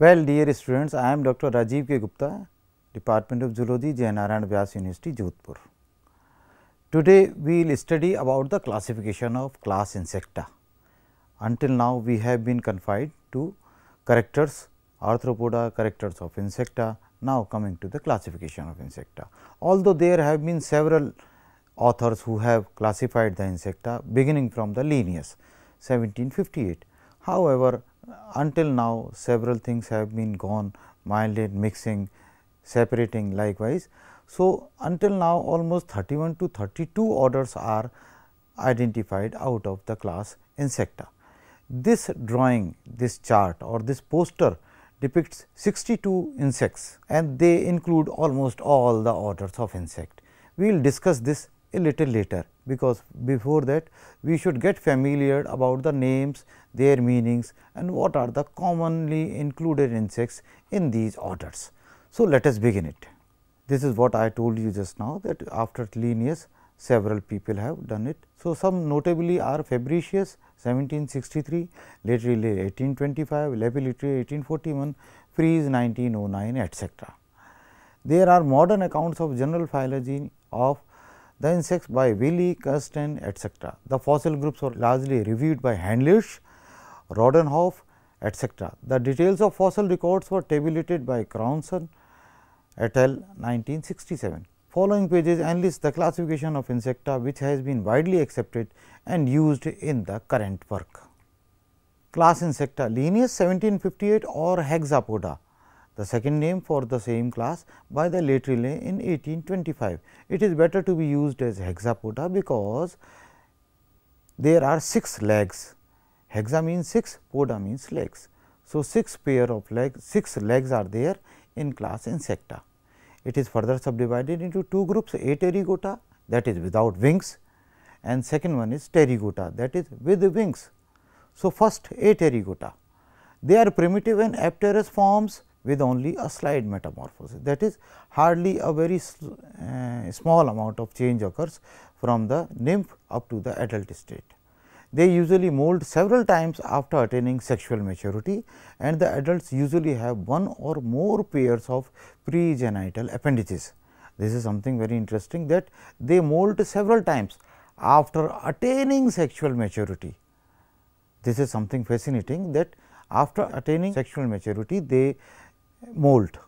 Well dear students, I am Dr. Rajiv K. Gupta, Department of Zoology, Jayanarayan Vyas University, Jodhpur. Today we will study about the classification of class insecta. Until now we have been confined to characters, arthropoda, characters of insecta. Now coming to the classification of insecta. Although there have been several authors who have classified the insecta beginning from the Linnaeus 1758. However, until now several things have been gone milded, mixing, separating likewise. So, until now almost 31 to 32 orders are identified out of the class insecta. This drawing, this chart or this poster depicts 62 insects and they include almost all the orders of insect. We will discuss this a little later because before that we should get familiar about the names, their meanings and what are the commonly included insects in these orders. So, let us begin it. This is what I told you just now that after Linnaeus several people have done it. So, some notably are Fabricius 1763, later 1825, Lapilitri 1841, Fries 1909 etc. There are modern accounts of general phylogeny of the insects by Willy, Kirsten etc. The fossil groups were largely reviewed by Handlisch Rodenhoff etc. The details of fossil records were tabulated by Crownson et al. 1967. Following pages enlist the classification of insecta which has been widely accepted and used in the current work. Class Insecta Linnaeus 1758 or Hexapoda, the second name for the same class by the Linnaeus in 1825. It is better to be used as Hexapoda because there are 6 legs Hexa means 6, poda means legs. So, 6 pair of legs, 6 legs are there in class Insecta. It is further subdivided into two groups, terigota that is without wings and second one is Terigota, that is with wings. So, first terigota, they are primitive and apterous forms with only a slight metamorphosis that is hardly a very uh, small amount of change occurs from the nymph up to the adult state. They usually molt several times after attaining sexual maturity and the adults usually have one or more pairs of pregenital appendages. This is something very interesting that they molt several times after attaining sexual maturity. This is something fascinating that after attaining sexual maturity they molt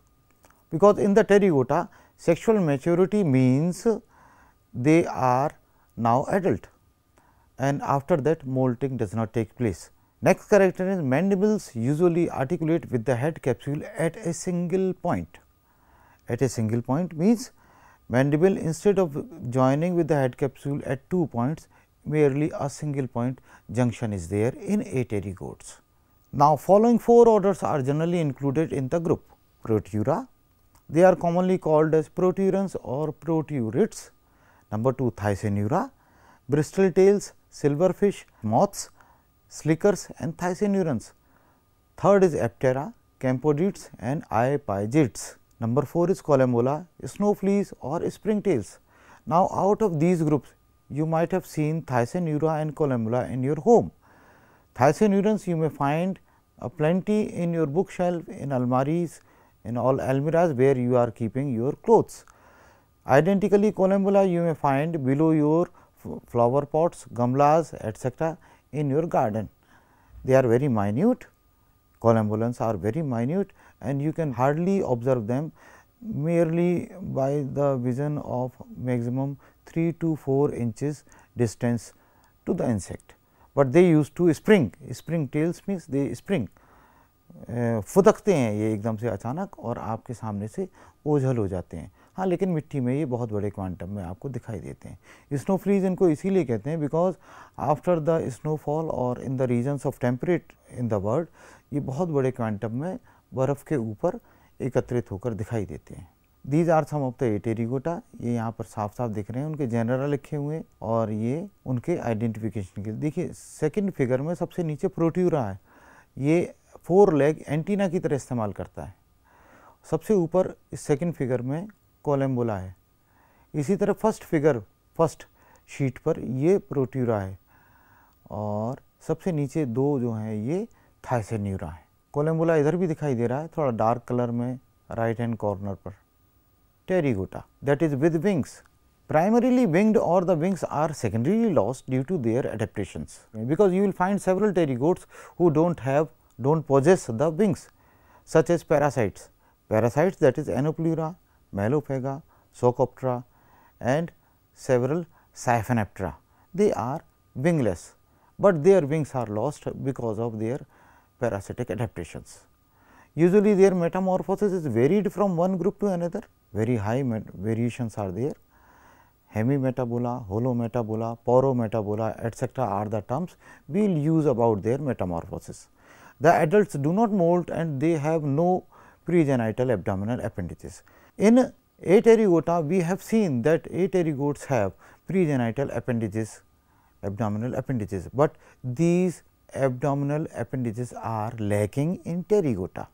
because in the pterygota sexual maturity means they are now adult and after that molting does not take place. Next character is mandibles usually articulate with the head capsule at a single point. At a single point means mandible instead of joining with the head capsule at two points merely a single point junction is there in aterigotes. Now, following four orders are generally included in the group Proteura. They are commonly called as proturans or proteurids. Number 2 Thysanura, bristle tails, silverfish, moths, slickers and thysanurans. Third is Aptera, campodids and Iapygids. Number 4 is Columbola, snow fleas or springtails. Now, out of these groups, you might have seen Thysanura and Columbola in your home. Thysanurans you may find a plenty in your bookshelf, in almaris, in all almirahs where you are keeping your clothes. Identically, Columbola you may find below your flower pots, gamlas etc. in your garden. They are very minute, columbulans are very minute and you can hardly observe them merely by the vision of maximum 3 to 4 inches distance to the insect. But they used to spring, spring tails means they spring. फुदकते हैं ये एकदम से अचानक और आपके सामने से ओझल हो जाते हैं हाँ लेकिन मिट्टी में ये बहुत बड़े क्वांटम में आपको दिखाई देते हैं स्नो फ्रीज इनको इसीलिए कहते हैं बिकॉज आफ्टर द स्नोफॉल और in the regions of temperate in the world ये बहुत बड़े क्वांटम में बर्फ़ के ऊपर एकत्रित होकर दिखाई देते हैं these are some of the Apterygota ये यहाँ पर साफ साफ दिख रहे हैं उनके जनरल लिखे हुए हैं और ये उनके आइडेंटिफिकेशन के देखिए सेकेंड फिगर में सबसे नीचे प्रोट्यूरा है ये फोर लेग एंटीना की तरह इस्तेमाल करता है सबसे ऊपर इस सेकेंड फिगर में कॉलम बोला है इसी तरह फर्स्ट फिगर फर्स्ट शीट पर ये प्रोट्यूरा है और सबसे नीचे दो जो हैं ये थाइसेन्यूरा है कोलेम्बुला इधर भी दिखाई दे रहा है थोड़ा डार्क कलर में राइट हैंड कॉर्नर पर Pterygota that is with wings primarily winged or the wings are secondarily lost due to their adaptations because you will find several pterygotes who don't have don't possess the wings such as parasites parasites that is anoplura Malophaga, Socoptera and several Siphonoptera. They are wingless, but their wings are lost because of their parasitic adaptations. Usually their metamorphosis is varied from one group to another, very high variations are there. Hemimetabola, holometabola, porometabola etc. are the terms we will use about their metamorphosis. The adults do not molt and they have no pregenital abdominal appendages. In aterigota, we have seen that aterygotes have pregenital appendages, abdominal appendages, but these abdominal appendages are lacking in pterygota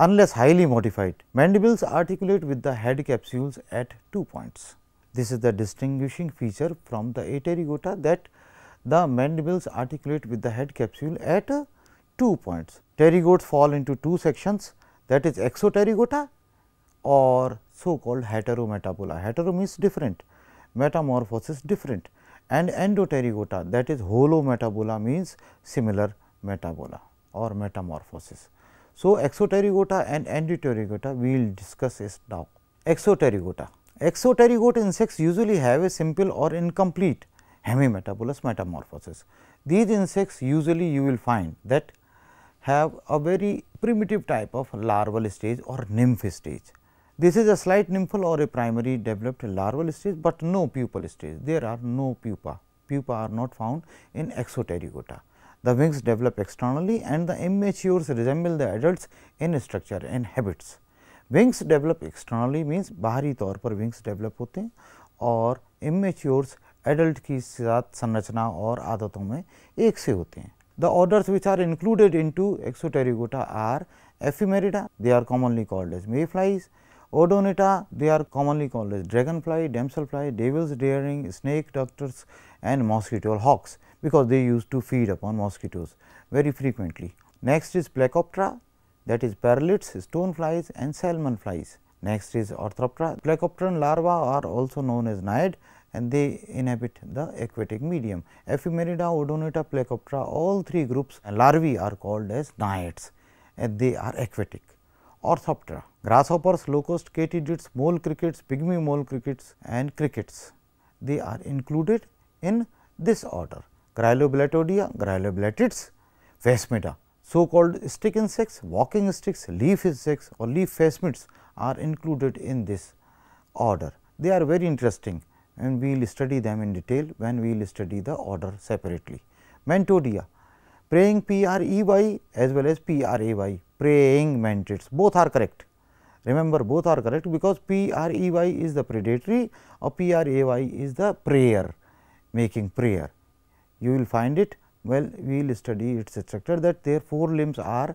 unless highly modified. Mandibles articulate with the head capsules at two points. This is the distinguishing feature from the aterigota that the mandibles articulate with the head capsule at two points. Pterygotes fall into two sections that is exoterigota or so called heterometabola. Hetero means different, metamorphosis different and endoterygota that is holometabola means similar metabola or metamorphosis. So, exoterygota and endoterygota we will discuss now. Exoterygota. Exoterygota insects usually have a simple or incomplete hemimetabolous metamorphosis. These insects usually you will find that have a very primitive type of larval stage or nymph stage. This is a slight nymphal or a primary developed larval stage, but no pupal stage. There are no pupa. Pupa are not found in exoterygota. The wings develop externally and the immatures resemble the adults in structure and habits. wings develop externally means bahari taur par wings develop hote hain aur immatures adult ki sath sanrachna aur aadaton mein ek se hote hain the orders which are included into two are ephemerida they are commonly called as mayflies Odonata they are commonly called as dragonfly, damselfly, devil's daring, snake doctors and mosquito hawks because they used to feed upon mosquitoes very frequently. Next is Plecoptera that is parrots, stone flies and salmon flies. Next is Orthoptera. Plecopteran larvae are also known as naiad and they inhabit the aquatic medium. Ephemerida, Odonata, Plecoptera all three groups larvae are called as naiads and they are aquatic. Orthoptera grasshoppers, locusts, katydids, mole crickets, pygmy mole crickets and crickets. They are included in this order Cryoloblatodea, Cryoloblattids, Phasmida. So called stick insects, walking sticks, leaf insects or leaf phasmids are included in this order. They are very interesting and we will study them in detail when we will study the order separately. Mentodia, praying P R E Y as well as P R A Y, praying mantids both are correct. Remember both are correct because prey is the predatory or pray is the prayer making prayer. You will find it well we will study its structure that their four limbs are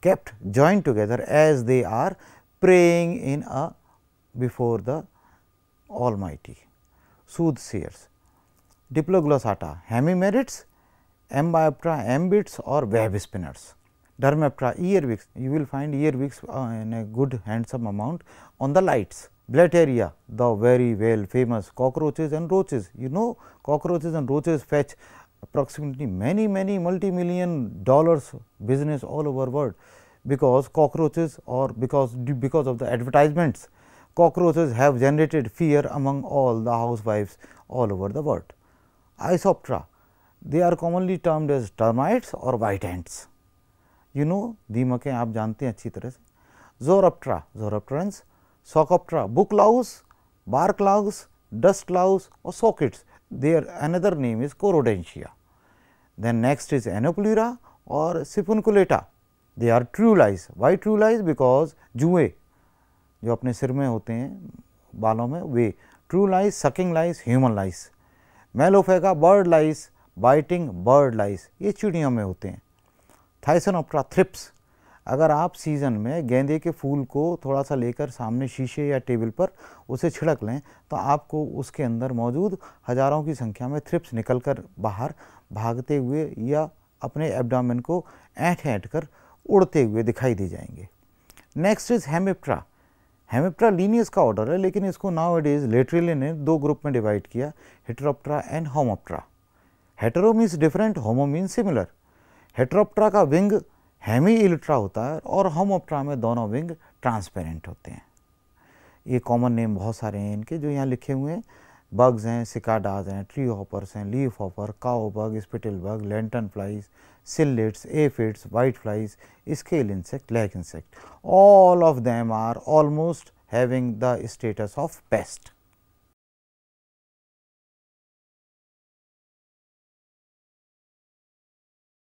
kept joined together as they are praying in a before the almighty soothsayers. Diploglossata hemimerits, amblyoptera, ambits or web spinners. Dermaptra earwigs, you will find earwigs uh, in a good handsome amount on the lights. Blattaria, the very well famous cockroaches and roaches. You know cockroaches and roaches fetch approximately many many multi-million dollars business all over world because cockroaches or because because of the advertisements cockroaches have generated fear among all the housewives all over the world. Isoptera, they are commonly termed as termites or white ants. You know दीमकें आप जानते हैं अच्छी तरह से Zoraptera Zorapterans Psocoptera book louse bark louse dust louse और psocids their another name is Corrodentia then next is Anoplura और Siphunculata. They are true lice. Why true lice? जुए जो अपने सिर में होते हैं बालों में वे true lice sucking lice human lice Mallophaga bird lice biting bird lice ये चिड़ियों में होते हैं थाइसनोप्ट्रा थ्रिप्स अगर आप सीज़न में गेंदे के फूल को थोड़ा सा लेकर सामने शीशे या टेबल पर उसे छिड़क लें तो आपको उसके अंदर मौजूद हज़ारों की संख्या में थ्रिप्स निकल कर बाहर भागते हुए या अपने एबडामिन को ऐंठ ऐंठ कर उड़ते हुए दिखाई दे जाएंगे next is Hemiptera Hemiptera Linnaeus का ऑर्डर है लेकिन इसको नाउ इज लेटरेले ने दो ग्रुप में डिवाइड किया Heteroptera and Homoptera hetero means different homo means similar Heteroptera का विंग हेमी इल्ट्रा होता है और होमोप्ट्रा में दोनों विंग ट्रांसपेरेंट होते हैं ये कॉमन नेम बहुत सारे हैं इनके जो यहाँ लिखे हुए हैं बग्स हैं सिकाडाज हैं ट्री हॉपर्स हैं leaf hopper cow bug spittle bug lantern flies psyllids aphids white flies scale insect lac insect all of them are almost having the status of paste